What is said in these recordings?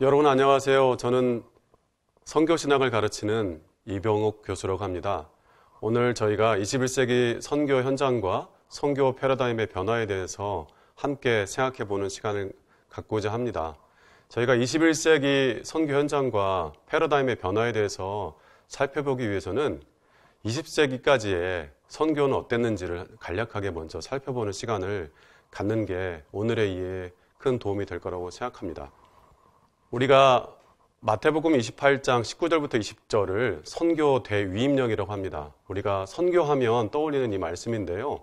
여러분 안녕하세요. 저는 선교신학을 가르치는 이병옥 교수라고 합니다. 오늘 저희가 21세기 선교 현장과 선교 패러다임의 변화에 대해서 함께 생각해 보는 시간을 갖고자 합니다. 저희가 21세기 선교 현장과 패러다임의 변화에 대해서 살펴보기 위해서는 20세기까지의 선교는 어땠는지를 간략하게 먼저 살펴보는 시간을 갖는 게 오늘의 이해에 큰 도움이 될 거라고 생각합니다. 우리가 마태복음 28장 19절부터 20절을 선교 대위임령이라고 합니다. 우리가 선교하면 떠올리는 이 말씀인데요.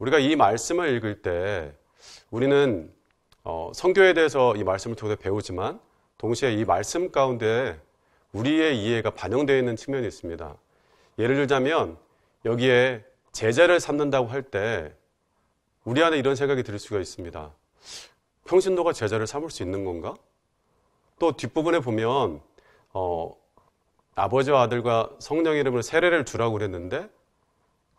우리가 이 말씀을 읽을 때 우리는 어, 선교에 대해서 이 말씀을 통해 배우지만 동시에 이 말씀 가운데 우리의 이해가 반영되어 있는 측면이 있습니다. 예를 들자면 여기에 제자를 삼는다고 할 때 우리 안에 이런 생각이 들 수가 있습니다. 평신도가 제자를 삼을 수 있는 건가? 또 뒷부분에 보면 어, 아버지와 아들과 성령 이름으로 세례를 주라고 그랬는데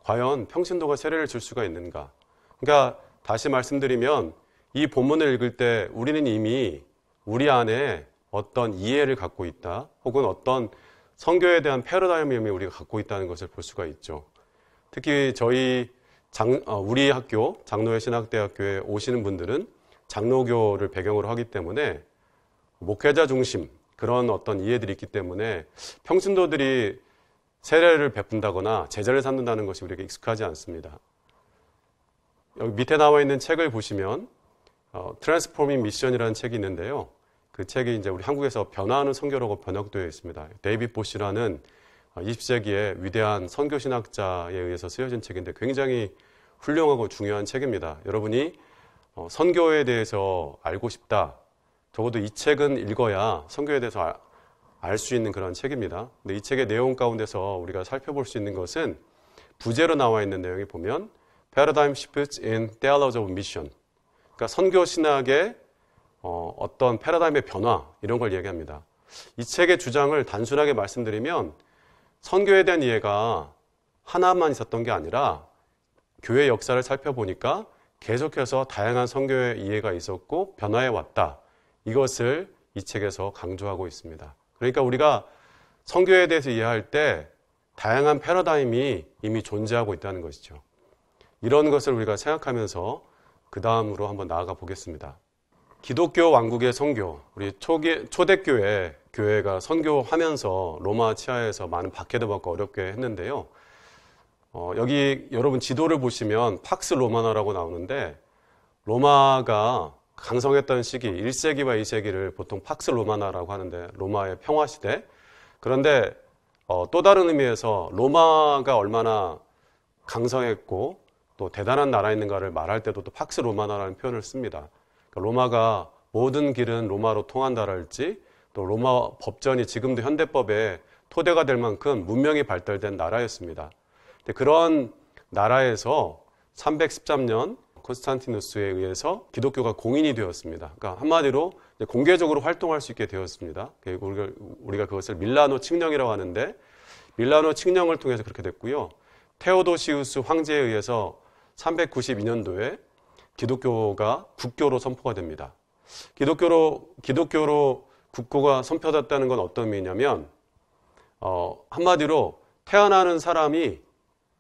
과연 평신도가 세례를 줄 수가 있는가? 그러니까 다시 말씀드리면 이 본문을 읽을 때 우리는 이미 우리 안에 어떤 이해를 갖고 있다 혹은 어떤 성교에 대한 패러다임이 우리가 갖고 있다는 것을 볼 수가 있죠. 특히 저희 장, 어, 우리 학교 장로의 신학대학교에 오시는 분들은 장로교를 배경으로 하기 때문에 목회자 중심 그런 어떤 이해들이 있기 때문에 평신도들이 세례를 베푼다거나 제자를 삼는다는 것이 우리에게 익숙하지 않습니다. 여기 밑에 나와 있는 책을 보시면 어, Transforming Mission이라는 책이 있는데요. 그 책이 이제 우리 한국에서 변화하는 선교라고 번역되어 있습니다. 데이빗 보시라는 20세기의 어, 위대한 선교신학자에 의해서 쓰여진 책인데 굉장히 훌륭하고 중요한 책입니다. 여러분이 어, 선교에 대해서 알고 싶다, 적어도 이 책은 읽어야 성교에 대해서 아, 알수 있는 그런 책입니다. 근데 이 책의 내용 가운데서 우리가 살펴볼 수 있는 것은 부제로 나와 있는 내용이 보면 Paradigm Shifts in Theology of Mission. 그러니까 선교 신학의 어, 떤 패러다임의 변화 이런 걸얘기합니다이 책의 주장을 단순하게 말씀드리면 선교에 대한 이해가 하나만 있었던 게 아니라 교회 역사를 살펴보니까 계속해서 다양한 선교의 이해가 있었고 변화해 왔다. 이것을 이 책에서 강조하고 있습니다. 그러니까 우리가 성교에 대해서 이해할 때 다양한 패러다임이 이미 존재하고 있다는 것이죠. 이런 것을 우리가 생각하면서 그 다음으로 한번 나아가 보겠습니다. 기독교 왕국의 성교 우리 초기, 초대교회 교회가 선교하면서 로마 치하에서 많은 박해도 받고 어렵게 했는데요. 어, 여기 여러분 지도를 보시면 팍스 로마나라고 나오는데 로마가 강성했던 시기 1세기와 2세기를 보통 팍스 로마나라고 하는데 로마의 평화 시대. 그런데 어, 또 다른 의미에서 로마가 얼마나 강성했고 또 대단한 나라인가를 말할 때도 또 팍스 로마나라는 표현을 씁니다. 그러니까 로마가 모든 길은 로마로 통한다랄지 또 로마 법전이 지금도 현대법에 토대가 될 만큼 문명이 발달된 나라였습니다. 그런 나라에서 313년 콘스탄티누스에 의해서 기독교가 공인이 되었습니다. 그러니까 한마디로 공개적으로 활동할 수 있게 되었습니다. 그 우리가 그것을 밀라노 칙령이라고 하는데 밀라노 칙령을 통해서 그렇게 됐고요. 테오도시우스 황제에 의해서 392년도에 기독교가 국교로 선포가 됩니다. 기독교로 기독교로 국교가 선포됐다는 건 어떤 의미냐면 어, 한마디로 태어나는 사람이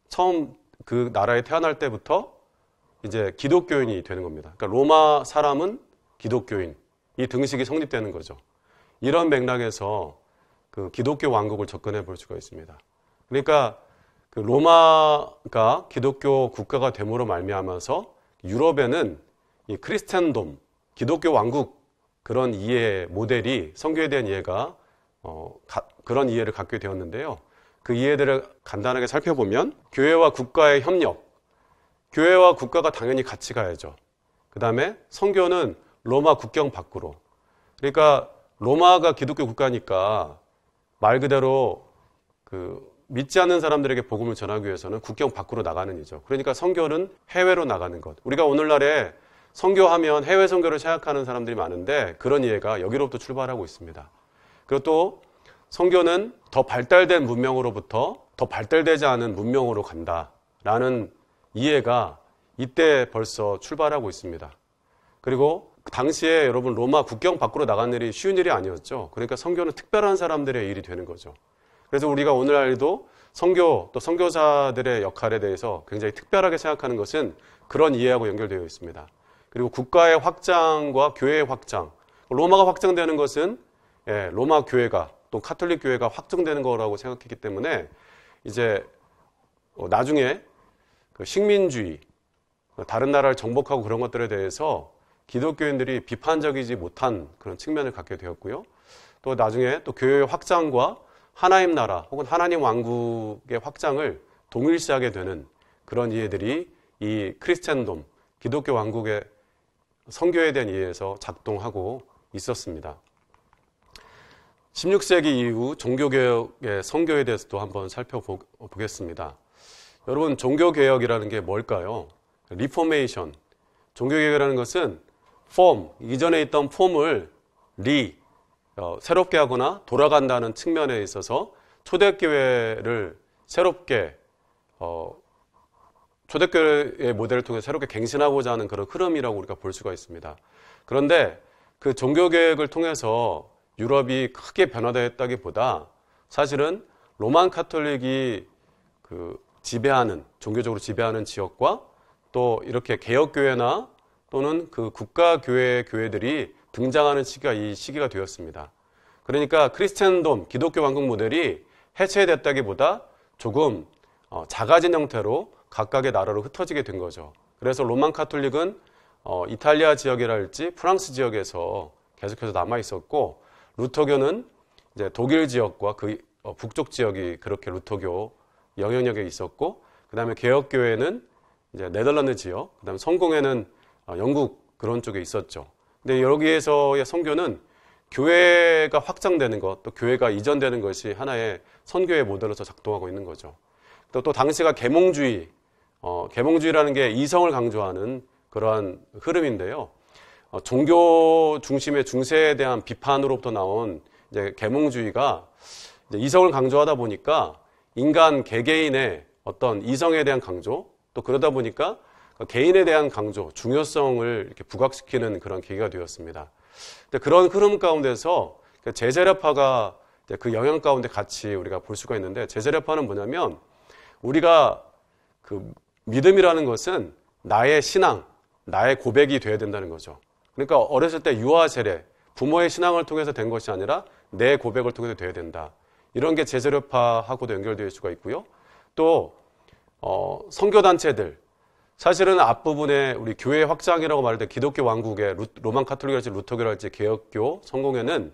처음 그 나라에 태어날 때부터 이제 기독교인이 되는 겁니다. 그러니까 로마 사람은 기독교인 이 등식이 성립되는 거죠. 이런 맥락에서 그 기독교 왕국을 접근해 볼 수가 있습니다. 그러니까 그 로마가 기독교 국가가 됨으로 말미암아서 유럽에는 이 크리스텐돔, 기독교 왕국 그런 이해 모델이 성교에 대한 이해가 어, 가, 그런 이해를 갖게 되었는데요. 그 이해들을 간단하게 살펴보면 교회와 국가의 협력, 교회와 국가가 당연히 같이 가야죠. 그 다음에 성교는 로마 국경 밖으로. 그러니까 로마가 기독교 국가니까 말 그대로 그 믿지 않는 사람들에게 복음을 전하기 위해서는 국경 밖으로 나가는 일이죠. 그러니까 성교는 해외로 나가는 것. 우리가 오늘날에 성교하면 해외 성교를 생각하는 사람들이 많은데 그런 이해가 여기로부터 출발하고 있습니다. 그리고 또 선교는 더 발달된 문명으로부터 더 발달되지 않은 문명으로 간다라는 이해가 이때 벌써 출발하고 있습니다. 그리고 당시에 여러분 로마 국경 밖으로 나간 일이 쉬운 일이 아니었죠. 그러니까 성교는 특별한 사람들의 일이 되는 거죠. 그래서 우리가 오늘날도 성교 또 성교사들의 역할에 대해서 굉장히 특별하게 생각하는 것은 그런 이해하고 연결되어 있습니다. 그리고 국가의 확장과 교회의 확장, 로마가 확장되는 것은 예, 로마 교회가 또 카톨릭 교회가 확정되는 거라고 생각했기 때문에 이제 어, 나중에 그 식민주의, 다른 나라를 정복하고 그런 것들에 대해서 기독교인들이 비판적이지 못한 그런 측면을 갖게 되었고요. 또 나중에 또 교회의 확장과 하나님 나라 혹은 하나님 왕국의 확장을 동일시하게 되는 그런 이해들이 이 크리스천돔, 기독교 왕국의 성교에 대한 이해에서 작동하고 있었습니다. 16세기 이후 종교개혁의 성교에 대해서도 한번 살펴보겠습니다. 여러분 종교개혁이라는 게 뭘까요? 리포메이션. 종교개혁이라는 것은 폼, 이전에 있던 폼을 리, 어, 새롭게 하거나 돌아간다는 측면에 있어서 초대교회를 새롭게 어, 초대교회의 모델을 통해 새롭게 갱신하고자 하는 그런 흐름이라고 우리가 볼 수가 있습니다. 그런데 그 종교개혁을 통해서 유럽이 크게 변화되었다기보다 사실은 로만 카톨릭이 그 지배하는 종교적으로 지배하는 지역과 또 이렇게 개혁교회나 또는 그 국가교회 교회들이 등장하는 시기가 이 시기가 되었습니다. 그러니까 크리스천돔 기독교 왕국 모델이 해체됐다기보다 조금 어, 작아진 형태로 각각의 나라로 흩어지게 된 거죠. 그래서 로만 카톨릭은 어, 이탈리아 지역이랄지 프랑스 지역에서 계속해서 남아 있었고 루터교는 이제 독일 지역과 그 어, 북쪽 지역이 그렇게 루터교 영향력이 있었고 그 다음에 개혁교회는 이제 네덜란드 지역, 그 다음에 성공회는 어, 영국 그런 쪽에 있었죠. 근데 여기에서의 선교는 교회가 확장되는 것, 또 교회가 이전되는 것이 하나의 선교의 모델로서 작동하고 있는 거죠. 또, 또 당시가 계몽주의, 어, 계몽주의라는 게 이성을 강조하는 그러한 흐름인데요. 어, 종교 중심의 중세에 대한 비판으로부터 나온 이제 계몽주의가 이제 이성을 강조하다 보니까 인간 개개인의 어떤 이성에 대한 강조 또 그러다 보니까 개인에 대한 강조, 중요성을 이렇게 부각시키는 그런 계기가 되었습니다. 그런 흐름 가운데서 그 제세력파가 그 영향 가운데 같이 우리가 볼 수가 있는데 제세력파는 뭐냐면 우리가 그 믿음이라는 것은 나의 신앙, 나의 고백이 돼야 된다는 거죠. 그러니까 어렸을 때 유아 세례, 부모의 신앙을 통해서 된 것이 아니라 내 고백을 통해서 돼야 된다. 이런 게제재력파하고도 연결될 수가 있고요. 또 어, 선교단체들 사실은 앞부분에 우리 교회 확장이라고 말할 때 기독교 왕국의 로만 카톨릭이랄지 루터교랄지 개혁교 성공회는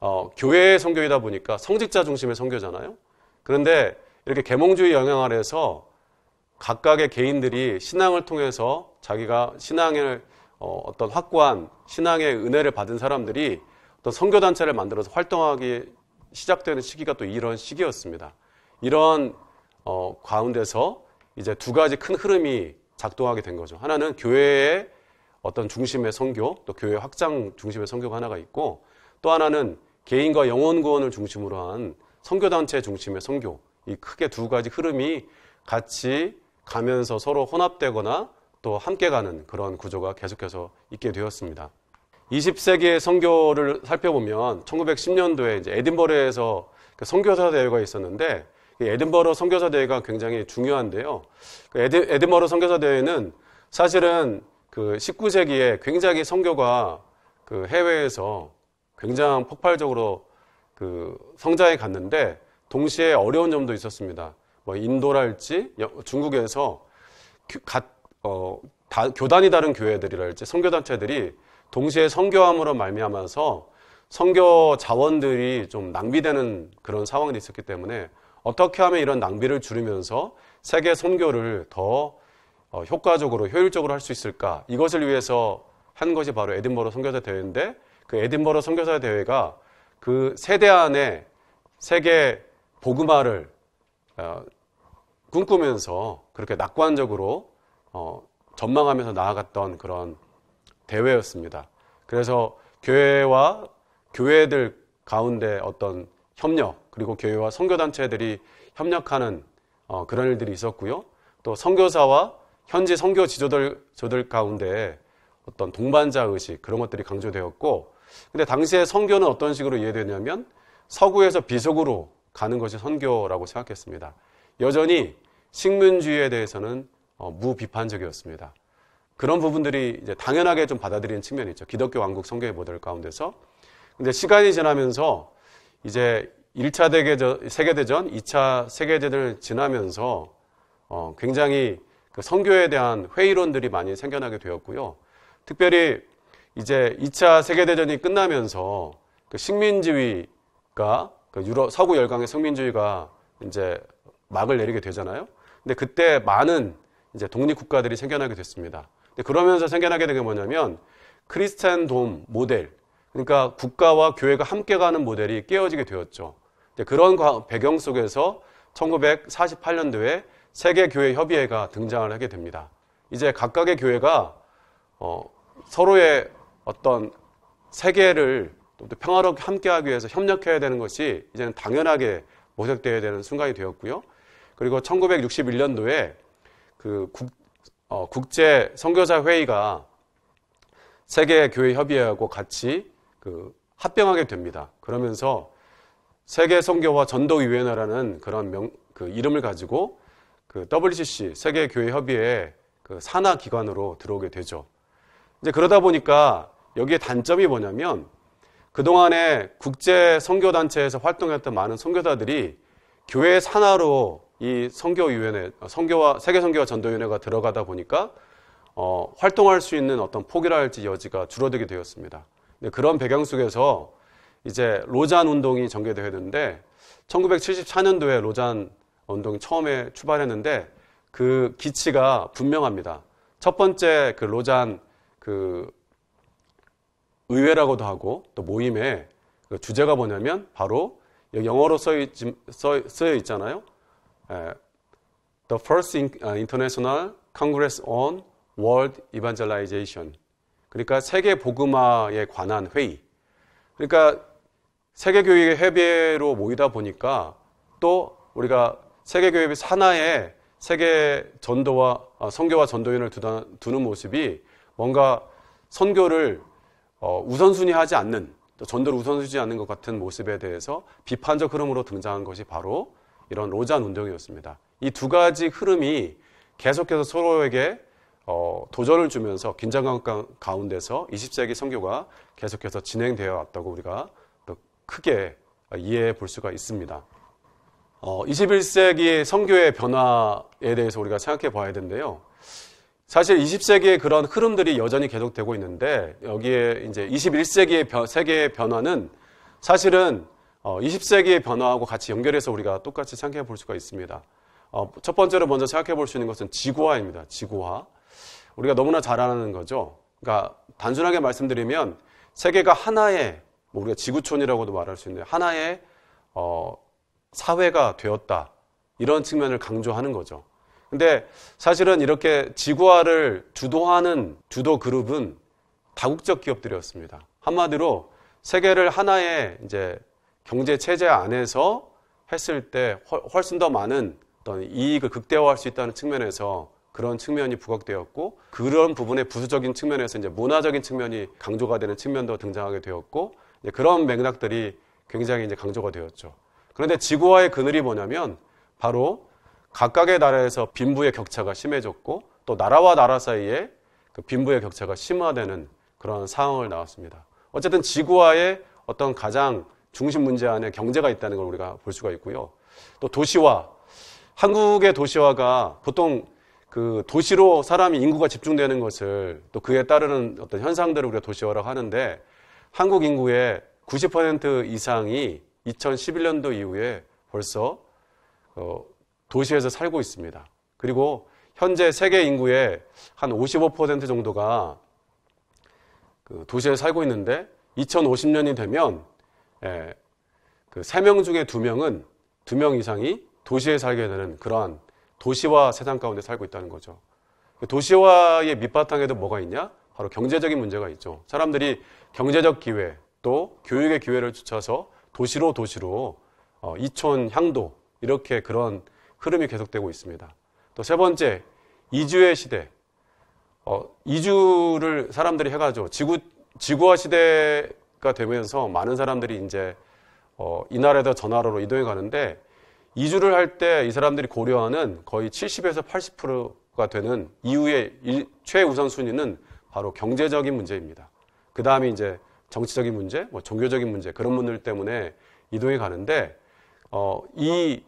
어, 교회의 선교이다 보니까 성직자 중심의 선교잖아요. 그런데 이렇게 계몽주의 영향 아래서 각각의 개인들이 신앙을 통해서 자기가 신앙을 어, 어떤 확고한 신앙의 은혜를 받은 사람들이 어떤 선교 단체를 만들어서 활동하기 시작되는 시기가 또 이런 시기였습니다. 이런 어, 가운데서 이제 두 가지 큰 흐름이 작동하게 된 거죠. 하나는 교회의 어떤 중심의 성교또 교회 확장 중심의 성교가 하나가 있고 또 하나는 개인과 영혼 구원을 중심으로 한성교 단체 중심의 성교이 크게 두 가지 흐름이 같이 가면서 서로 혼합되거나 또 함께 가는 그런 구조가 계속해서 있게 되었습니다. 20세기의 선교를 살펴보면 1910년도에 이제 에딘버러에서 선교사 그 대회가 있었는데 에딘버러 선교사 대회가 굉장히 중요한데요. 그 에딘, 에딘버러 선교사 대회는 사실은 그 19세기에 굉장히 선교가 그 해외에서 굉장히 폭발적으로 그 성장해 갔는데 동시에 어려운 점도 있었습니다. 뭐 인도랄지 중국에서 교, 가, 어, 다, 교단이 다른 교회들이랄지 선교단체들이 동시에 선교함으로 말미암아서 선교 자원들이 좀 낭비되는 그런 상황이 있었기 때문에 어떻게 하면 이런 낭비를 줄이면서 세계 선교를 더 어, 효과적으로 효율적으로 할 수 있을까 이것을 위해서 한 것이 바로 에딘버러 선교사 대회인데 그 에딘버러 선교사 대회가 그 세대 안에 세계 보그마를 어, 꿈꾸면서 그렇게 낙관적으로 어, 전망하면서 나아갔던 그런 대회였습니다. 그래서 교회와 교회들 가운데 어떤 협력 그리고 교회와 선교단체들이 협력하는 어, 그런 일들이 있었고요. 또 선교사와 현지 선교 지조들 가운데 어떤 동반자 의식 그런 것들이 강조되었고 근데 당시에 선교는 어떤 식으로 이해되냐면 서구에서 비속으로 가는 것이 선교라고 생각했습니다. 여전히 식민주의에 대해서는 어, 무비판적이었습니다. 그런 부분들이 이제 당연하게 좀 받아들이는 측면이 있죠. 기독교 왕국 성경의 모델 가운데서. 근데 시간이 지나면서 이제 1차 대계전, 세계대전, 2차 세계대전을 지나면서 어, 굉장히 그 성교에 대한 회의론들이 많이 생겨나게 되었고요. 특별히 이제 2차 세계대전이 끝나면서 그 식민주의가 그 유럽, 서구 열강의 식민주의가 이제 막을 내리게 되잖아요. 근데 그때 많은 이제 독립국가들이 생겨나게 됐습니다. 그러면서 생겨나게 된 게 뭐냐면 크리스찬돔 모델, 그러니까 국가와 교회가 함께 가는 모델이 깨어지게 되었죠. 그런 배경 속에서 1948년도에 세계교회협의회가 등장을 하게 됩니다. 이제 각각의 교회가 어, 서로의 어떤 세계를 평화롭게 함께하기 위해서 협력해야 되는 것이 이제는 당연하게 모색되어야 되는 순간이 되었고요. 그리고 1961년도에 그 국, 어, 국제 선교사 회의가 세계 교회 협의회하고 같이 그 합병하게 됩니다. 그러면서 세계 선교와 전도 위원회라는 그런 명, 그 이름을 가지고 그 WCC 세계 교회 협의회 그 산하 기관으로 들어오게 되죠. 이제 그러다 보니까 여기에 단점이 뭐냐면 그동안에 국제 선교단체에서 활동했던 많은 선교사들이 교회 산하로 이성교위원회 선교와 세계 성교와 전도위원회가 들어가다 보니까 어, 활동할 수 있는 어떤 포기할지 여지가 줄어들게 되었습니다. 그런 배경 속에서 이제 로잔 운동이 전개되었는데 1974년도에 로잔 운동이 처음에 출발했는데 그 기치가 분명합니다. 첫 번째 그 로잔 그 의회라고도 하고 또 모임의 그 주제가 뭐냐면 바로 영어로 써, 있, 써, 쓰여 있잖아요. 예. the first 어, international congress on world evangelization. 그러니까 세계 복음화에 관한 회의. 그러니까 세계 교육의 협의회로 모이다 보니까 또 우리가 세계 교육의 산하에 세계 전도와 어, 선교와 전도인을 두는 모습이 뭔가 선교를 어, 우선순위하지 않는 전도를 우선순위하지 않는 것 같은 모습에 대해서 비판적 흐름으로 등장한 것이 바로 이런 로잔 운동이었습니다. 이 두 가지 흐름이 계속해서 서로에게 어, 도전을 주면서 긴장감 가운데서 20세기 선교가 계속해서 진행되어 왔다고 우리가 크게 이해해 볼 수가 있습니다. 어, 21세기 선교의 변화에 대해서 우리가 생각해 봐야 되는데요. 사실 20세기의 그런 흐름들이 여전히 계속되고 있는데 여기에 이제 21세기의 변, 세계의 변화는 사실은 20세기의 어, 변화하고 같이 연결해서 우리가 똑같이 생각해 볼 수가 있습니다. 어, 첫 번째로 먼저 생각해 볼 수 있는 것은 지구화입니다. 지구화. 우리가 너무나 잘 아는 거죠. 그러니까 단순하게 말씀드리면 세계가 하나의 뭐 우리가 지구촌이라고도 말할 수 있는데 하나의 어, 사회가 되었다. 이런 측면을 강조하는 거죠. 근데 사실은 이렇게 지구화를 주도하는 주도 그룹은 다국적 기업들이었습니다. 한마디로 세계를 하나의 이제 경제 체제 안에서 했을 때 훨씬 더 많은 어떤 이익을 극대화할 수 있다는 측면에서 그런 측면이 부각되었고 그런 부분의 부수적인 측면에서 이제 문화적인 측면이 강조가 되는 측면도 등장하게 되었고 이제 그런 맥락들이 굉장히 이제 강조가 되었죠. 그런데 지구와의 그늘이 뭐냐면 바로 각각의 나라에서 빈부의 격차가 심해졌고 또 나라와 나라 사이에 그 빈부의 격차가 심화되는 그런 상황을 나왔습니다. 어쨌든 지구와의 어떤 가장 중심 문제 안에 경제가 있다는 걸 우리가 볼 수가 있고요. 또 도시화. 한국의 도시화가 보통 그 도시로 사람이 인구가 집중되는 것을 또 그에 따르는 어떤 현상들을 우리가 도시화라고 하는데 한국 인구의 90% 이상이 2011년도 이후에 벌써 어, 도시에서 살고 있습니다. 그리고 현재 세계 인구의 한 55% 정도가 그 도시에 살고 있는데 2050년이 되면 예, 그세 명 중에 두 명은 두 명 이상이 도시에 살게 되는 그러한 도시와 세상 가운데 살고 있다는 거죠. 그 도시와의 밑바탕에도 뭐가 있냐? 바로 경제적인 문제가 있죠. 사람들이 경제적 기회 또 교육의 기회를 쫓아서 도시로 도시로 어, 이촌 향도 이렇게 그런 흐름이 계속되고 있습니다. 또 세 번째 이주의 시대. 어, 이주를 사람들이 해가죠. 지구 지구화 시대 가 되면서 많은 사람들이 이제 어, 이 나라에서 저 나라로 이동해 가는데 이주를 할 때 이 사람들이 고려하는 거의 70에서 80%가 되는 이후의 일, 최우선 순위는 바로 경제적인 문제입니다. 그 다음에 이제 정치적인 문제, 뭐 종교적인 문제 그런 분들 때문에 이동해 가는데 어, 이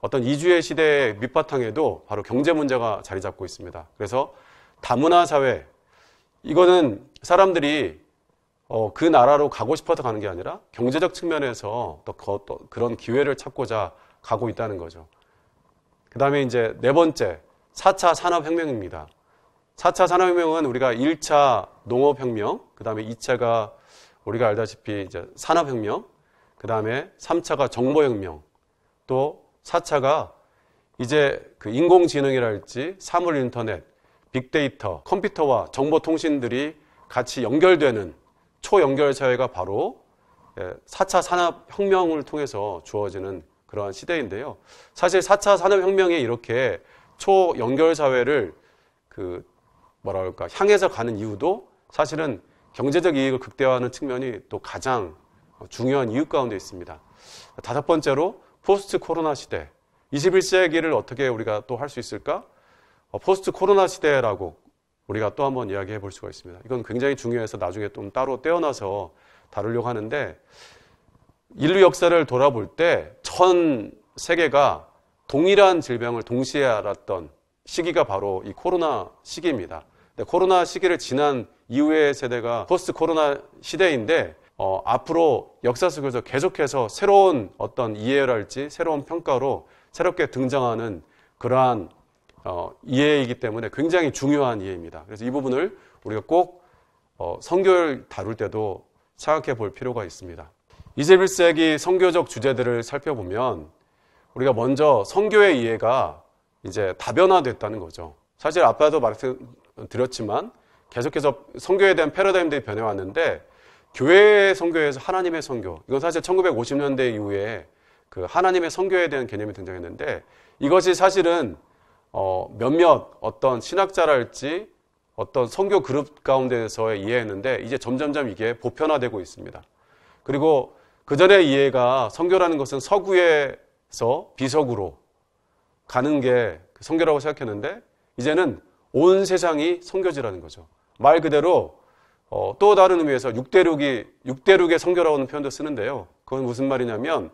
어떤 이주의 시대의 밑바탕에도 바로 경제 문제가 자리 잡고 있습니다. 그래서 다문화 사회 이거는 사람들이 어, 그 나라로 가고 싶어서 가는 게 아니라 경제적 측면에서 또, 그, 또 그런 기회를 찾고자 가고 있다는 거죠. 그 다음에 이제 네 번째, 4차 산업혁명입니다. 4차 산업혁명은 우리가 1차 농업혁명, 그 다음에 2차가 우리가 알다시피 이제 산업혁명, 그 다음에 3차가 정보혁명, 또 4차가 이제 그 인공지능이랄지 사물인터넷, 빅데이터, 컴퓨터와 정보통신들이 같이 연결되는 초연결 사회가 바로 4차 예, 산업혁명을 통해서 주어지는 그러한 시대인데요. 사실 4차 산업혁명에 이렇게 초연결 사회를 그 뭐라 그럴까 향해서 가는 이유도 사실은 경제적 이익을 극대화하는 측면이 또 가장 중요한 이유 가운데 있습니다. 다섯 번째로 포스트 코로나 시대 21세기를 어떻게 우리가 또 할 수 있을까? 어, 포스트 코로나 시대라고 우리가 또 한번 이야기해 볼 수가 있습니다. 이건 굉장히 중요해서 나중에 좀 따로 떼어나서 다루려고 하는데 인류 역사를 돌아볼 때 천 세계가 동일한 질병을 동시에 알았던 시기가 바로 이 코로나 시기입니다. 코로나 시기를 지난 이후의 세대가 포스트 코로나 시대인데 어, 앞으로 역사 속에서 계속해서 새로운 어떤 이해랄지 새로운 평가로 새롭게 등장하는 그러한 어, 이해이기 때문에 굉장히 중요한 이해입니다. 그래서 이 부분을 우리가 꼭 어, 성교를 다룰 때도 생각해 볼 필요가 있습니다. 21세기 성교적 주제들을 살펴보면 우리가 먼저 성교의 이해가 이제 다변화됐다는 거죠. 사실 아까도 말씀드렸지만 계속해서 성교에 대한 패러다임들이 변해왔는데 교회의 성교에서 하나님의 성교 이건 사실 1950년대 이후에 그 하나님의 성교에 대한 개념이 등장했는데 이것이 사실은 어, 몇몇 어떤 신학자랄지 어떤 선교 그룹 가운데서의 이해했는데 이제 점점점 이게 보편화되고 있습니다. 그리고 그 전의 이해가 선교라는 것은 서구에서 비석으로 가는 게 그 선교라고 생각했는데 이제는 온 세상이 선교지라는 거죠. 말 그대로 어, 또 다른 의미에서 육대륙이 육대륙의 선교라고는 하 표현도 쓰는데요. 그건 무슨 말이냐면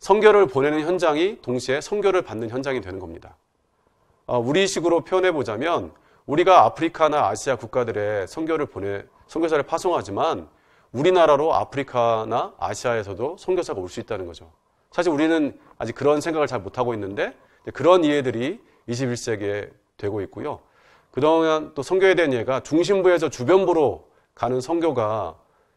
선교를 보내는 현장이 동시에 선교를 받는 현장이 되는 겁니다. 어, 우리식으로 표현해 보자면 우리가 아프리카나 아시아 국가들의 선교를 보내 선교사를 파송하지만 우리나라로 아프리카나 아시아에서도 선교사가 올 수 있다는 거죠. 사실 우리는 아직 그런 생각을 잘 못하고 있는데 그런 이해들이 21세기에 되고 있고요. 그동안 또 선교에 대한 이해가 중심부에서 주변부로 가는 선교가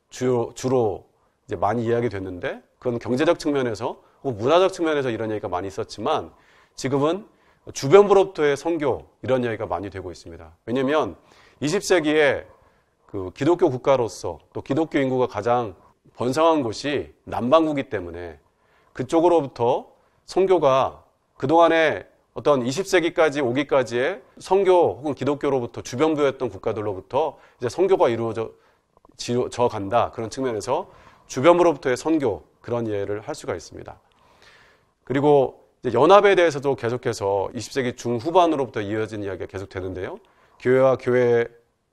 주로, 주로 이제 많이 이야기 됐는데 그건 경제적 측면에서 문화적 측면에서 이런 얘기가 많이 있었지만 지금은 주변부로부터의 선교 이런 이야기가 많이 되고 있습니다. 왜냐하면 20세기에 그 기독교 국가로서 또 기독교 인구가 가장 번성한 곳이 남반구기 때문에 그쪽으로부터 선교가 그동안에 어떤 20세기까지 오기까지의 선교 혹은 기독교로부터 주변부였던 국가들로부터 이제 선교가 이루어져 간다 그런 측면에서 주변부로부터의 선교 그런 예를 할 수가 있습니다. 그리고 연합에 대해서도 계속해서 20세기 중후반으로부터 이어진 이야기가 계속되는데요. 교회와 교회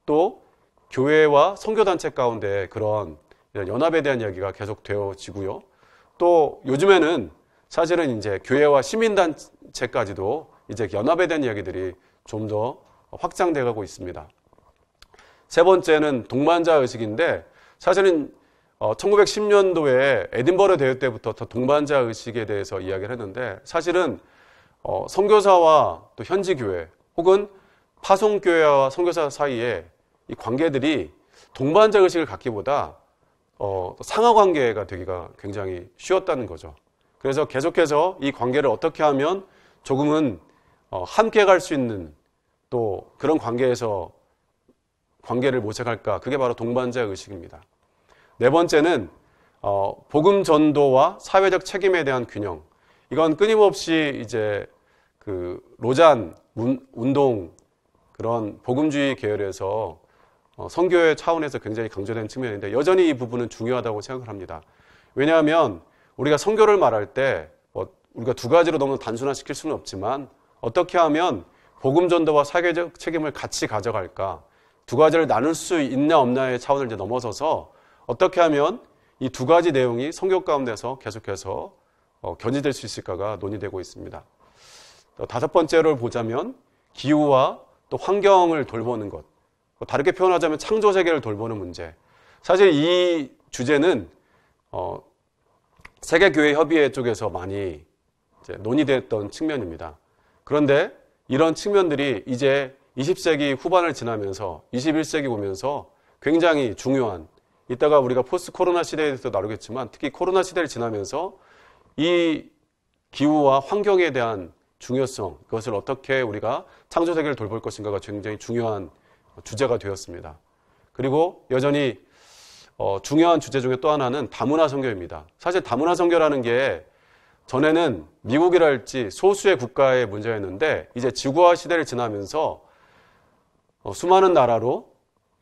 또 교회와 선교단체 가운데 그런 연합에 대한 이야기가 계속되어지고요. 또 요즘에는 사실은 이제 교회와 시민단체까지도 이제 연합에 대한 이야기들이 좀 더 확장돼 가고 있습니다. 세 번째는 동반자 의식인데 사실은 어, 1910년도에 에딘버러 대회 때부터 동반자 의식에 대해서 이야기를 했는데 사실은 어, 선교사와 또 현지 교회 혹은 파송 교회와 선교사 사이에 이 관계들이 동반자 의식을 갖기보다 어, 상하 관계가 되기가 굉장히 쉬웠다는 거죠. 그래서 계속해서 이 관계를 어떻게 하면 조금은 어, 함께 갈 수 있는 또 그런 관계에서 관계를 모색할까 그게 바로 동반자 의식입니다. 네 번째는 어, 복음 전도와 사회적 책임에 대한 균형. 이건 끊임없이 이제 그 로잔 운동 그런 복음주의 계열에서 어, 성교의 차원에서 굉장히 강조된 측면인데 여전히 이 부분은 중요하다고 생각을 합니다. 왜냐하면 우리가 성교를 말할 때뭐 우리가 두 가지로 너무 단순화시킬 수는 없지만 어떻게 하면 복음 전도와 사회적 책임을 같이 가져갈까 두 가지를 나눌 수 있나 없나의 차원을 이제 넘어서서 어떻게 하면 이 두 가지 내용이 성경 가운데서 계속해서 어, 견지될 수 있을까가 논의되고 있습니다. 어, 다섯 번째를 보자면 기후와 또 환경을 돌보는 것. 뭐 다르게 표현하자면 창조 세계를 돌보는 문제. 사실 이 주제는 어, 세계교회 협의회 쪽에서 많이 논의됐던 측면입니다. 그런데 이런 측면들이 이제 20세기 후반을 지나면서 21세기 오면서 굉장히 중요한 이따가 우리가 포스트 코로나 시대에 대해서 나누겠지만 특히 코로나 시대를 지나면서 이 기후와 환경에 대한 중요성, 그것을 어떻게 우리가 창조 세계를 돌볼 것인가가 굉장히 중요한 주제가 되었습니다. 그리고 여전히 어, 중요한 주제 중에 또 하나는 다문화 선교입니다. 사실 다문화 선교라는 게 전에는 미국이랄지 소수의 국가의 문제였는데 이제 지구화 시대를 지나면서 어, 수많은 나라로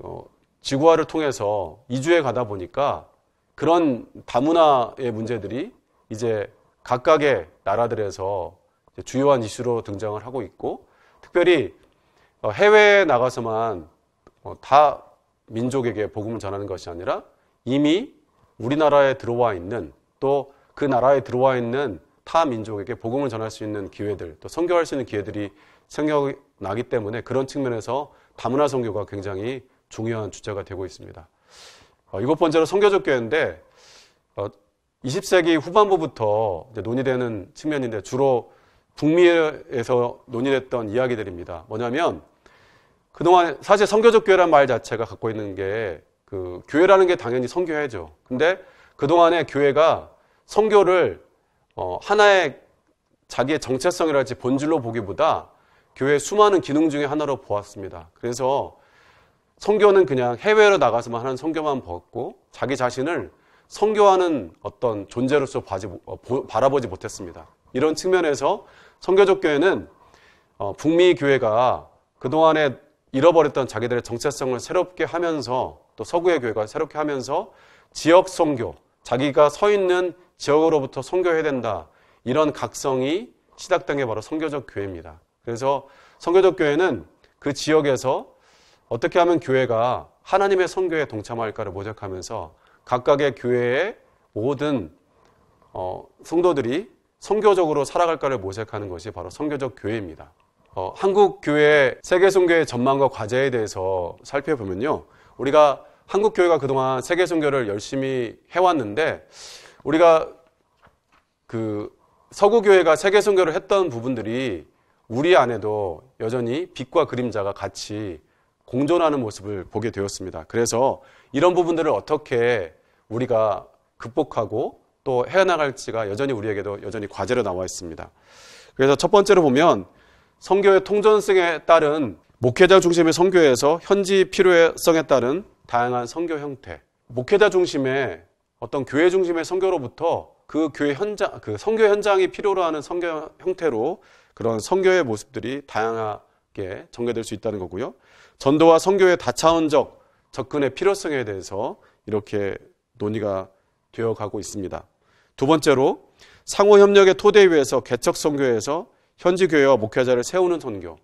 어, 지구화를 통해서 이주해 가다 보니까 그런 다문화의 문제들이 이제 각각의 나라들에서 주요한 이슈로 등장을 하고 있고 특별히 어, 해외에 나가서만 어, 다 민족에게 복음을 전하는 것이 아니라 이미 우리나라에 들어와 있는 또 그 나라에 들어와 있는 타 민족에게 복음을 전할 수 있는 기회들 또성교할수 있는 기회들이 생겨나기 때문에 그런 측면에서 다문화 성교가 굉장히 중요한 주제가 되고 있습니다. 어, 일곱 번째로 성교적 교회인데 어, 20세기 후반부부터 논의되는 측면인데 주로 북미에서 논의됐던 이야기들입니다. 뭐냐면 그동안 사실 성교적 교회란 말 자체가 갖고 있는 게그 교회라는 게 당연히 성교회죠. 근데 그동안에 교회가 성교를 어, 하나의 자기의 정체성이라든지 본질로 보기보다 교회의 수많은 기능 중에 하나로 보았습니다. 그래서 성교는 그냥 해외로 나가서만 하는 성교만 봤고 자기 자신을 성교하는 어떤 존재로서 봐지, 어, 바라보지 못했습니다. 이런 측면에서 성교적 교회는 어, 북미 교회가 그동안에 잃어버렸던 자기들의 정체성을 새롭게 하면서 또 서구의 교회가 새롭게 하면서 지역 성교 자기가 서 있는 지역으로부터 성교해야 된다. 이런 각성이 시작된 게 바로 성교적 교회입니다. 그래서 성교적 교회는 그 지역에서 어떻게 하면 교회가 하나님의 성교에 동참할까를 모색하면서 각각의 교회의 모든 어, 성도들이 성교적으로 살아갈까를 모색하는 것이 바로 성교적 교회입니다. 어, 한국 교회 세계 성교의 전망과 과제에 대해서 살펴보면요, 우리가 한국 교회가 그동안 세계 성교를 열심히 해왔는데 우리가 그 서구 교회가 세계 성교를 했던 부분들이 우리 안에도 여전히 빛과 그림자가 같이 공존하는 모습을 보게 되었습니다. 그래서 이런 부분들을 어떻게 우리가 극복하고 또 헤어나갈지가 여전히 우리에게도 여전히 과제로 나와 있습니다. 그래서 첫 번째로 보면 성교의 통전성에 따른 목회자 중심의 성교에서 현지 필요성에 따른 다양한 성교 형태. 목회자 중심의 어떤 교회 중심의 성교로부터 그 교회 현장, 그 성교 현장이 필요로 하는 성교 형태로 그런 성교의 모습들이 다양한 게 전개될 수 있다는 거고요. 전도와 성교의 다차원적 접근의 필요성에 대해서 이렇게 논의가 되어 가고 있습니다. 두 번째로 상호 협력의 토대 위에서 개척 성교에서 현지 교회와 목회자를 세우는 선교.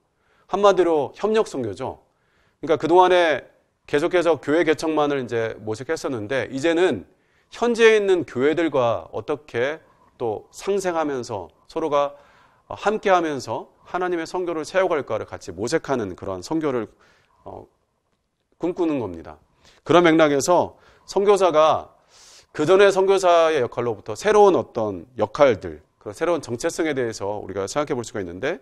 한마디로 협력 선교죠. 그러니까 그동안에 계속해서 교회 개척만을 이제 모색했었는데 이제는 현지에 있는 교회들과 어떻게 또 상생하면서 서로가 어, 함께 하면서 하나님의 성교를 세워갈까를 같이 모색하는 그런 성교를 어, 꿈꾸는 겁니다. 그런 맥락에서 성교사가 그전의 성교사의 역할로부터 새로운 어떤 역할들, 그 새로운 정체성에 대해서 우리가 생각해 볼 수가 있는데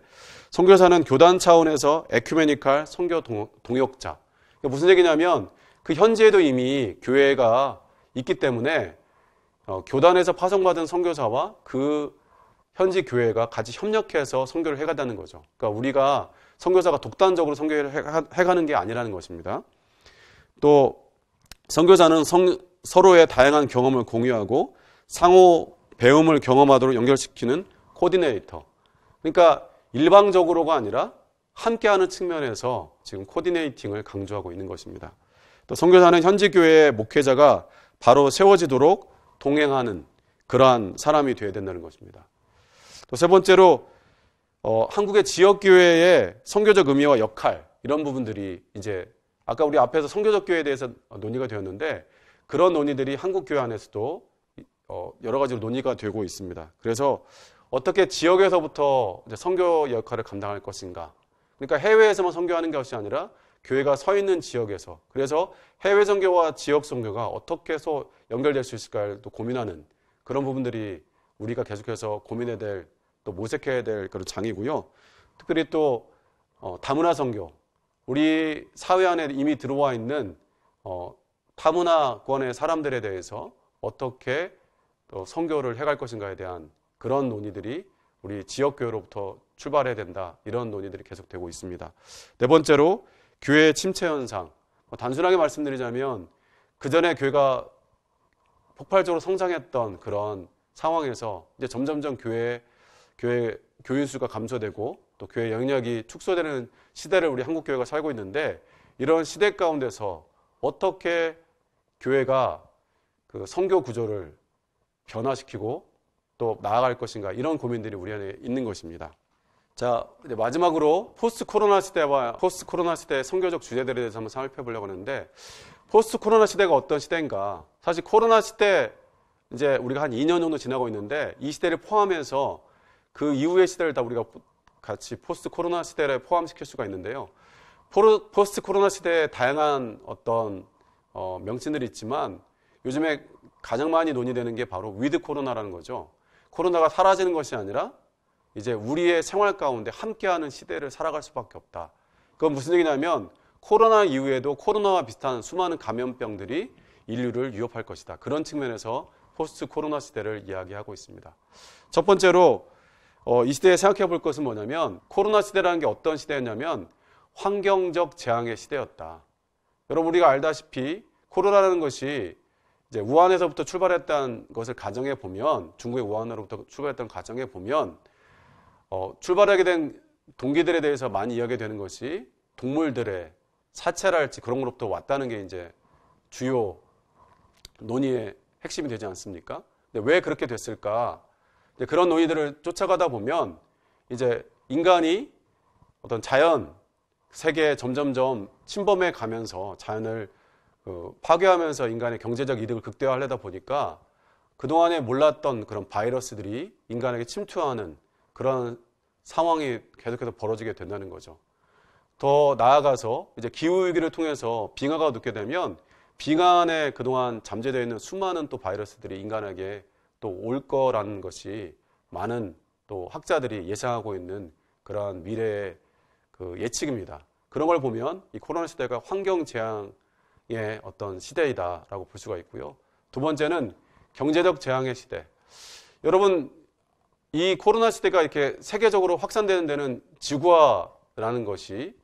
성교사는 교단 차원에서 에큐메니칼 성교 동역자. 그러니까 무슨 얘기냐면 그 현지에도 이미 교회가 있기 때문에 어, 교단에서 파송받은 성교사와 그 현지 교회가 같이 협력해서 선교를 해가다는 거죠. 그러니까 우리가 선교사가 독단적으로 선교를 해가는 게 아니라는 것입니다. 또 선교사는 성, 서로의 다양한 경험을 공유하고 상호 배움을 경험하도록 연결시키는 코디네이터. 그러니까 일방적으로가 아니라 함께하는 측면에서 지금 코디네이팅을 강조하고 있는 것입니다. 또 선교사는 현지 교회의 목회자가 바로 세워지도록 동행하는 그러한 사람이 되어야 된다는 것입니다. 또세 번째로 어, 한국의 지역 교회의 선교적 의미와 역할 이런 부분들이 이제 아까 우리 앞에서 선교적 교회에 대해서 논의가 되었는데 그런 논의들이 한국 교회 안에서도 어, 여러 가지로 논의가 되고 있습니다. 그래서 어떻게 지역에서부터 이제 선교 역할을 감당할 것인가? 그러니까 해외에서만 선교하는 것이 아니라 교회가 서 있는 지역에서 그래서 해외 선교와 지역 선교가 어떻게 해서 연결될 수 있을까를 또 고민하는 그런 부분들이 우리가 계속해서 고민해야 될 또 모색해야 될 그런 장이고요. 특별히 또 어, 다문화 성교 우리 사회 안에 이미 들어와 있는 어, 다문화권의 사람들에 대해서 어떻게 또 선교를 해갈 것인가에 대한 그런 논의들이 우리 지역교회로부터 출발해야 된다 이런 논의들이 계속되고 있습니다. 네 번째로 교회 침체 현상. 뭐 단순하게 말씀드리자면 그 전에 교회가 폭발적으로 성장했던 그런 상황에서 이제 점점점 교회 교회 교인 수가 감소되고 또 교회 영역이 축소되는 시대를 우리 한국 교회가 살고 있는데 이런 시대 가운데서 어떻게 교회가 그성교 구조를 변화시키고 또 나아갈 것인가 이런 고민들이 우리 안에 있는 것입니다. 자 이제 마지막으로 포스트 코로나 시대와 포스트 코로나 시대의 선교적 주제들에 대해서 한번 살펴보려고 하는데 포스트 코로나 시대가 어떤 시대인가 사실 코로나 시대 이제 우리가 한 2년 정도 지나고 있는데 이 시대를 포함해서 그 이후의 시대를 다 우리가 같이 포스트 코로나 시대를 포함시킬 수가 있는데요. 포스트 코로나 시대에 다양한 어떤 어, 명칭들이 있지만 요즘에 가장 많이 논의되는 게 바로 위드 코로나라는 거죠. 코로나가 사라지는 것이 아니라 이제 우리의 생활 가운데 함께하는 시대를 살아갈 수밖에 없다. 그건 무슨 얘기냐면 코로나 이후에도 코로나와 비슷한 수많은 감염병들이 인류를 위협할 것이다. 그런 측면에서 포스트 코로나 시대를 이야기하고 있습니다. 첫 번째로 어, 이 시대에 생각해 볼 것은 뭐냐면 코로나 시대라는 게 어떤 시대였냐면 환경적 재앙의 시대였다. 여러분 우리가 알다시피 코로나라는 것이 이제 우한에서부터 출발했다는 것을 가정해 보면 중국의 우한으로부터 출발했던 가정에 보면 어, 출발하게 된 동기들에 대해서 많이 이야기 되는 것이 동물들의 사체랄지 그런 것로부터 왔다는 게 이제 주요 논의의 핵심이 되지 않습니까? 근데 왜 그렇게 됐을까? 그런 논의들을 쫓아가다 보면 이제 인간이 어떤 자연 세계에 점점점 침범해 가면서 자연을 그, 파괴하면서 인간의 경제적 이득을 극대화하려다 보니까 그동안에 몰랐던 그런 바이러스들이 인간에게 침투하는 그런 상황이 계속해서 벌어지게 된다는 거죠. 더 나아가서 이제 기후 위기를 통해서 빙하가 늦게 되면 빙안에 그동안 잠재되어 있는 수많은 또 바이러스들이 인간에게 또 올 거라는 것이 많은 또 학자들이 예상하고 있는 그러한 미래의 그 예측입니다. 그런 걸 보면 이 코로나 시대가 환경 재앙의 어떤 시대이다라고 볼 수가 있고요. 두 번째는 경제적 재앙의 시대. 여러분 이 코로나 시대가 이렇게 세계적으로 확산되는 데는 지구화라는 것이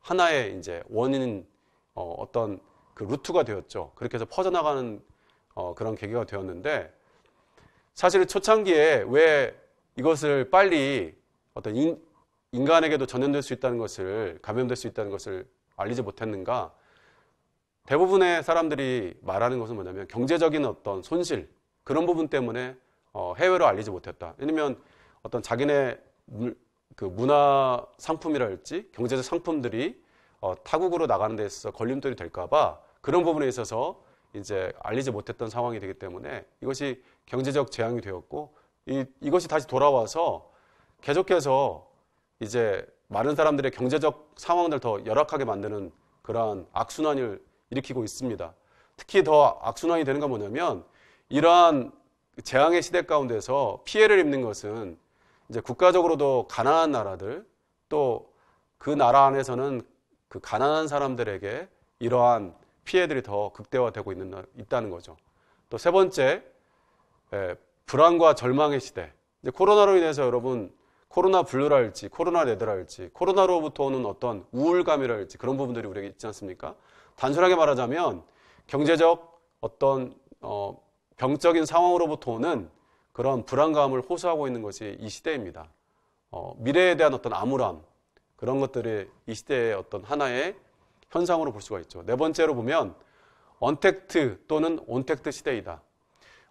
하나의 이제 원인 어, 어떤 그 루트가 되었죠. 그렇게 해서 퍼져나가는 어, 그런 계기가 되었는데 사실 초창기에 왜 이것을 빨리 어떤 인, 인간에게도 전염될 수 있다는 것을 감염될 수 있다는 것을 알리지 못했는가? 대부분의 사람들이 말하는 것은 뭐냐면 경제적인 어떤 손실 그런 부분 때문에 어, 해외로 알리지 못했다. 왜냐면 어떤 자기네 그 문화 상품이라할지 경제적 상품들이 어, 타국으로 나가는 데 있어서 걸림돌이 될까봐 그런 부분에 있어서 이제 알리지 못했던 상황이 되기 때문에 이것이 경제적 재앙이 되었고 이, 이것이 다시 돌아와서 계속해서 이제 많은 사람들의 경제적 상황을 더 열악하게 만드는 그러한 악순환을 일으키고 있습니다. 특히 더 악순환이 되는 건 뭐냐면 이러한 재앙의 시대 가운데서 피해를 입는 것은 이제 국가적으로도 가난한 나라들 또 그 나라 안에서는 그 가난한 사람들에게 이러한 피해들이 더 극대화되고 있는, 있다는 거죠. 또 세 번째, 예, 불안과 절망의 시대. 이제 코로나로 인해서 여러분 코로나 블루랄지 코로나 레드랄지 코로나로부터 오는 어떤 우울감이랄지 그런 부분들이 우리에게 있지 않습니까? 단순하게 말하자면 경제적 어떤 어, 병적인 상황으로부터 오는 그런 불안감을 호소하고 있는 것이 이 시대입니다. 어, 미래에 대한 어떤 암울함 그런 것들이 이 시대의 어떤 하나의 현상으로 볼 수가 있죠. 네 번째로 보면 언택트 또는 온택트 시대이다.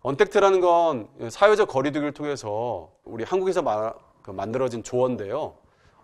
언택트라는 건 사회적 거리두기를 통해서 우리 한국에서 마, 그 만들어진 조언데요.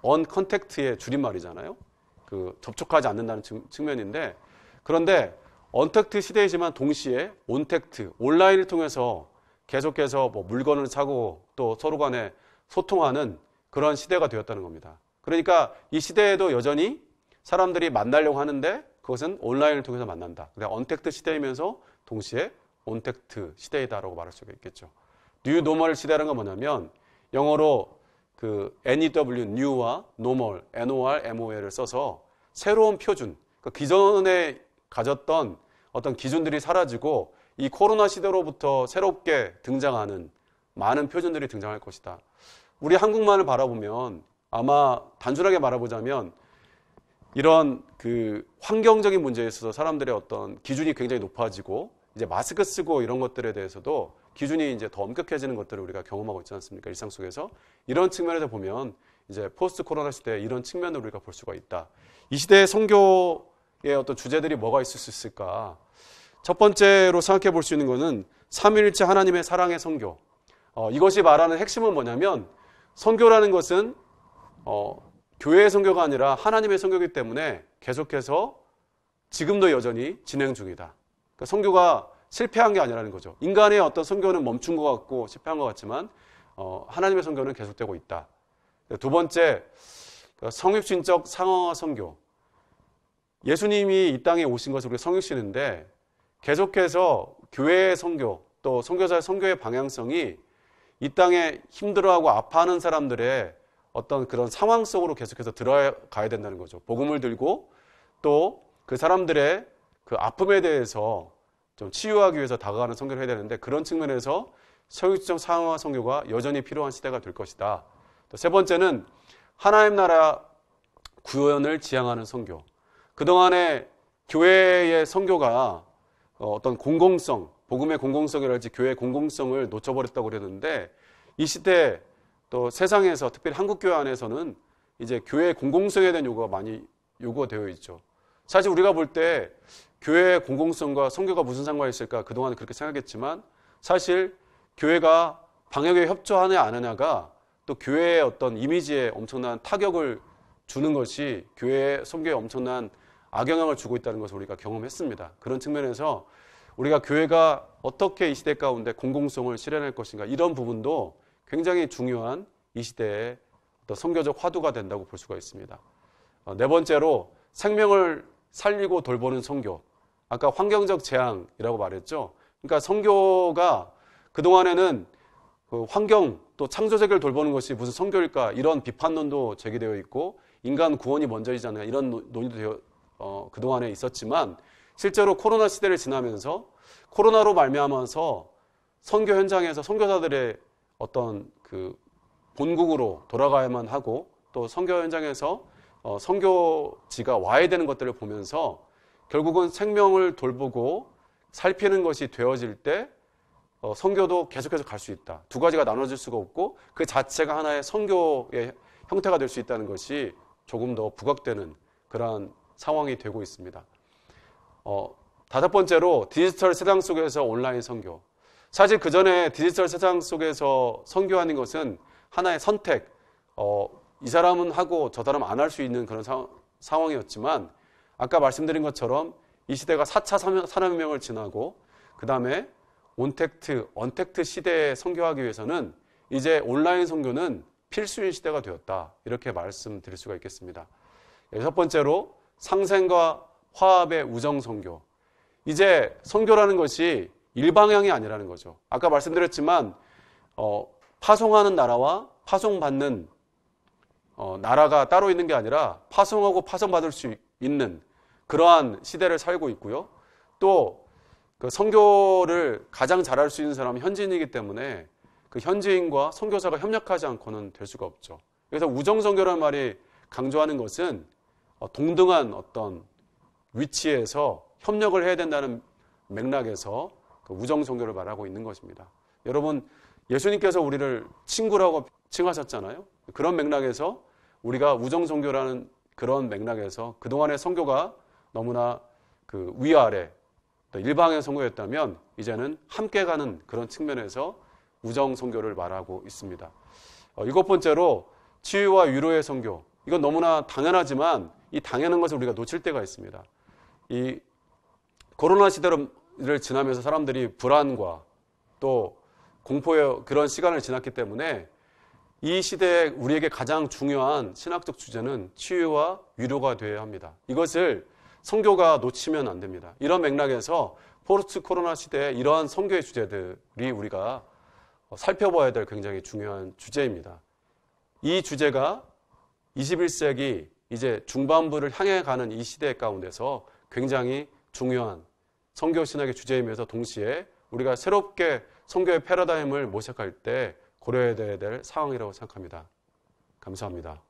언컨택트의 줄임말이잖아요. 그 접촉하지 않는다는 측, 측면인데 그런데 언택트 시대이지만 동시에 온택트 온라인을 통해서 계속해서 뭐 물건을 사고 또 서로 간에 소통하는 그런 시대가 되었다는 겁니다. 그러니까 이 시대에도 여전히 사람들이 만나려고 하는데 그것은 온라인을 통해서 만난다. 그래서 언택트 시대이면서 동시에 온택트 시대이다라고 말할 수가 있겠죠. 뉴 노멀 시대라는 건 뭐냐면 영어로 그 NEW new와 normal NOR MOL을 써서 새로운 표준 그러니까 기존에 가졌던 어떤 기준들이 사라지고 이 코로나 시대로부터 새롭게 등장하는 많은 표준들이 등장할 것이다. 우리 한국만을 바라보면 아마 단순하게 말해보자면 이런 그 환경적인 문제에 있어서 사람들의 어떤 기준이 굉장히 높아지고 이제 마스크 쓰고 이런 것들에 대해서도 기준이 이제 더 엄격해지는 것들을 우리가 경험하고 있지 않습니까? 일상 속에서 이런 측면에서 보면 이제 포스트 코로나 시대에 이런 측면을 우리가 볼 수가 있다. 이 시대의 성교의 어떤 주제들이 뭐가 있을 수 있을까? 첫 번째로 생각해 볼 수 있는 것은 삼일체 하나님의 사랑의 성교. 어, 이것이 말하는 핵심은 뭐냐면 성교라는 것은 어, 교회의 성교가 아니라 하나님의 성교이기 때문에 계속해서 지금도 여전히 진행 중이다. 그러니까 선교가 실패한 게 아니라는 거죠. 인간의 어떤 성교는 멈춘 것 같고 실패한 것 같지만 어, 하나님의 성교는 계속되고 있다. 두 번째 그러니까 성육신적 상황화 성교 예수님이 이 땅에 오신 것을 우리 성육신인데 계속해서 교회의 성교또성교자의성교의 방향성이 이 땅에 힘들어하고 아파하는 사람들의 어떤 그런 상황 속으로 계속해서 들어가야 된다는 거죠. 복음을 들고 또 그 사람들의 그 아픔에 대해서 좀 치유하기 위해서 다가가는 성교를 해야 되는데 그런 측면에서 서유적 상황화 성교가 여전히 필요한 시대가 될 것이다. 또 세 번째는 하나님 나라 구현을 지향하는 성교. 그동안에 교회의 성교가 어, 어떤 공공성, 복음의 공공성이랄지 교회의 공공성을 놓쳐버렸다고 그랬는데 이 시대에 또 세상에서 특별히 한국 교회 안에서는 이제 교회 공공성에 대한 요구가 많이 요구가 되어 있죠. 사실 우리가 볼 때 교회의 공공성과 성교가 무슨 상관이 있을까 그동안 그렇게 생각했지만 사실 교회가 방역에 협조하느냐 안 하냐가 또 교회의 어떤 이미지에 엄청난 타격을 주는 것이 교회의 성교에 엄청난 악영향을 주고 있다는 것을 우리가 경험했습니다. 그런 측면에서 우리가 교회가 어떻게 이 시대 가운데 공공성을 실현할 것인가 이런 부분도 굉장히 중요한 이 시대의 어떤 성교적 화두가 된다고 볼 수가 있습니다. 어, 네 번째로 생명을 살리고 돌보는 성교. 아까 환경적 재앙이라고 말했죠. 그러니까 성교가 그동안에는 그 환경 또 창조세계를 돌보는 것이 무슨 성교일까 이런 비판론도 제기되어 있고 인간 구원이 먼저이잖아요. 이런 논의도 되어, 어, 그동안에 있었지만 실제로 코로나 시대를 지나면서 코로나로 말미암아서 선교 현장에서 선교사들의 어떤 그 본국으로 돌아가야만 하고 또 선교 현장에서 어, 선교지가 와야 되는 것들을 보면서 결국은 생명을 돌보고 살피는 것이 되어질 때 어, 선교도 계속해서 갈 수 있다. 두 가지가 나눠질 수가 없고 그 자체가 하나의 선교의 형태가 될 수 있다는 것이 조금 더 부각되는 그러한 상황이 되고 있습니다. 어, 다섯 번째로 디지털 세상 속에서 온라인 선교. 사실 그 전에 디지털 세상 속에서 선교하는 것은 하나의 선택, 어, 이 사람은 하고 저 사람은 안 할 수 있는 그런 사, 상황이었지만 아까 말씀드린 것처럼 이 시대가 4차 산업혁명을 지나고 그 다음에 온택트, 언택트 시대에 선교하기 위해서는 이제 온라인 선교는 필수인 시대가 되었다 이렇게 말씀드릴 수가 있겠습니다. 예, 첫 번째로 상생과 화합의 우정 선교. 이제 선교라는 것이 일방향이 아니라는 거죠. 아까 말씀드렸지만 어, 파송하는 나라와 파송받는 어, 나라가 따로 있는 게 아니라 파송하고 파송받을 수 있는 그러한 시대를 살고 있고요. 또 그 선교를 가장 잘할 수 있는 사람은 현지인이기 때문에 그 현지인과 선교사가 협력하지 않고는 될 수가 없죠. 그래서 우정 선교라는 말이 강조하는 것은 어, 동등한 어떤 위치에서 협력을 해야 된다는 맥락에서 그 우정 종교를 말하고 있는 것입니다. 여러분 예수님께서 우리를 친구라고 칭하셨잖아요. 그런 맥락에서 우리가 우정 종교라는 그런 맥락에서 그동안의 성교가 너무나 그 위아래 일방의 성교였다면 이제는 함께 가는 그런 측면에서 우정 성교를 말하고 있습니다. 어, 일곱 번째로 치유와 위로의 성교. 이건 너무나 당연하지만 이 당연한 것을 우리가 놓칠 때가 있습니다. 이 코로나 시대로 를 지나면서 사람들이 불안과 또 공포의 그런 시간을 지났기 때문에 이 시대에 우리에게 가장 중요한 신학적 주제는 치유와 위로가 되어야 합니다. 이것을 성교가 놓치면 안 됩니다. 이런 맥락에서 포르트 코로나 시대에 이러한 성교의 주제들이 우리가 살펴봐야 될 굉장히 중요한 주제입니다. 이 주제가 21세기 이제 중반부를 향해 가는 이 시대 가운데서 굉장히 중요한 성교 신학의 주제이면서 동시에 우리가 새롭게 성교의 패러다임을 모색할 때 고려해야 될 상황이라고 생각합니다. 감사합니다.